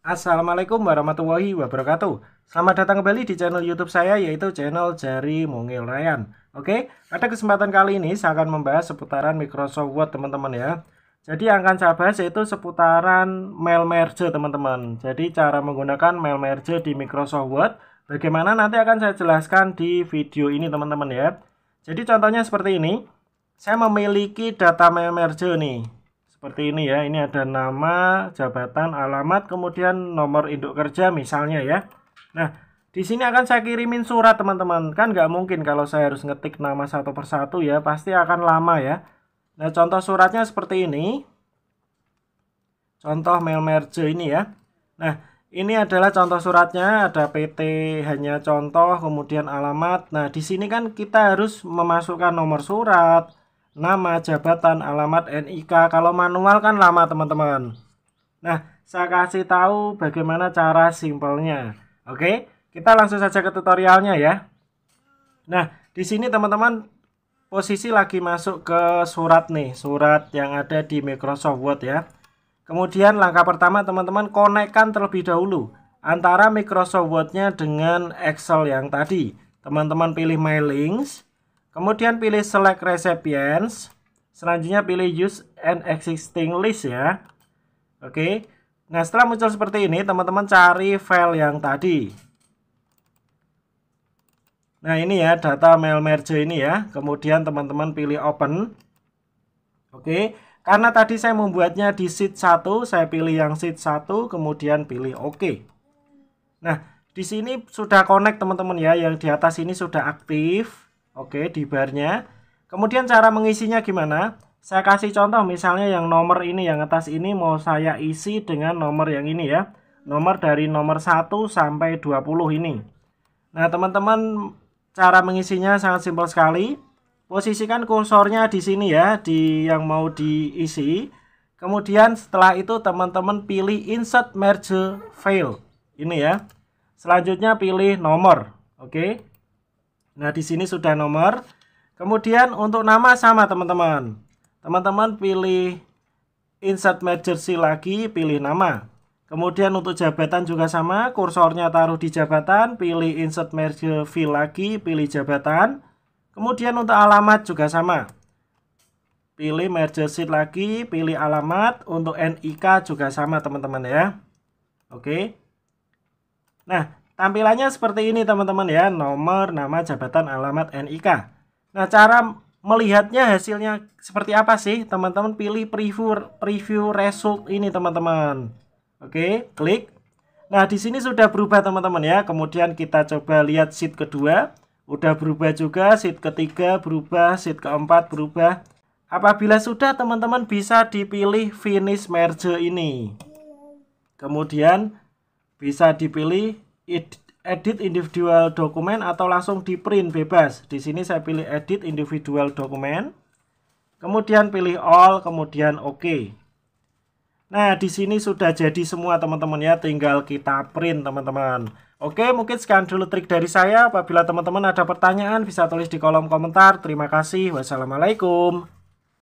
Assalamualaikum warahmatullahi wabarakatuh. Selamat datang kembali di channel YouTube saya yaitu channel Jari Mungil Ryan. Oke, pada kesempatan kali ini saya akan membahas seputaran Microsoft Word teman-teman ya. Jadi yang akan saya bahas yaitu seputaran mail merge teman-teman. Jadi cara menggunakan mail merge di Microsoft Word bagaimana nanti akan saya jelaskan di video ini teman-teman ya. Jadi contohnya seperti ini. Saya memiliki data mail merge nih seperti ini ya. Ini ada nama, jabatan, alamat, kemudian nomor induk kerja misalnya ya. Nah, di sini akan saya kirimin surat teman-teman. Kan nggak mungkin kalau saya harus ngetik nama satu persatu ya, pasti akan lama ya. Nah, contoh suratnya seperti ini. Contoh mail merge ini ya. Nah, ini adalah contoh suratnya, ada PT hanya contoh, kemudian alamat. Nah, di sini kan kita harus memasukkan nomor surat, nama, jabatan, alamat NIK. Kalau manual kan lama teman-teman. Nah, saya kasih tahu bagaimana cara simpelnya. Oke, kita langsung saja ke tutorialnya ya. Nah, di sini teman-teman posisi lagi masuk ke surat nih, surat yang ada di Microsoft Word ya. Kemudian langkah pertama teman-teman konekkan terlebih dahulu antara Microsoft Word-nya dengan Excel yang tadi. Teman-teman pilih My Links, Kemudian pilih select recipients. Selanjutnya pilih use an existing list ya. Oke. Nah, setelah muncul seperti ini, teman-teman cari file yang tadi. Nah, ini ya data mail merge ini ya. Kemudian teman-teman pilih open. Oke. Karena tadi saya membuatnya di sheet 1, saya pilih yang sheet 1, kemudian pilih OK. Nah, di sini sudah connect teman-teman ya, yang di atas ini sudah aktif. Oke, di barnya. Kemudian cara mengisinya gimana? Saya kasih contoh misalnya yang nomor ini, yang atas ini mau saya isi dengan nomor yang ini ya. Nomor dari nomor 1 sampai 20 ini. Nah, teman-teman, cara mengisinya sangat simpel sekali. Posisikan kursornya di sini ya, di yang mau diisi. Kemudian setelah itu teman-teman pilih insert merge file. Ini ya. Selanjutnya pilih nomor. Oke. Okay. Nah, di sini sudah nomor. Kemudian untuk nama sama teman-teman. Teman-teman pilih insert merge lagi, pilih nama. Kemudian untuk jabatan juga sama, kursornya taruh di jabatan, pilih insert merge fill lagi, pilih jabatan. Kemudian untuk alamat juga sama. Pilih merge sheet lagi, pilih alamat, untuk NIK juga sama teman-teman ya. Oke. Nah, Tampilannya seperti ini teman-teman ya, nomor, nama, jabatan, alamat, NIK. Nah, cara melihatnya hasilnya seperti apa sih? Teman-teman pilih preview preview result ini teman-teman. Oke, klik. Nah, di sini sudah berubah teman-teman ya. Kemudian kita coba lihat sheet kedua, udah berubah juga, sheet ketiga berubah, sheet keempat berubah. Apabila sudah teman-teman bisa dipilih finish merge ini. Kemudian bisa dipilih edit individual dokumen atau langsung di print bebas. Di sini saya pilih edit individual dokumen. Kemudian pilih all, kemudian oke. OK. Nah, di sini sudah jadi semua teman-teman ya, tinggal kita print teman-teman. Oke, mungkin sekian dulu trik dari saya. Apabila teman-teman ada pertanyaan bisa tulis di kolom komentar. Terima kasih. Wassalamualaikum.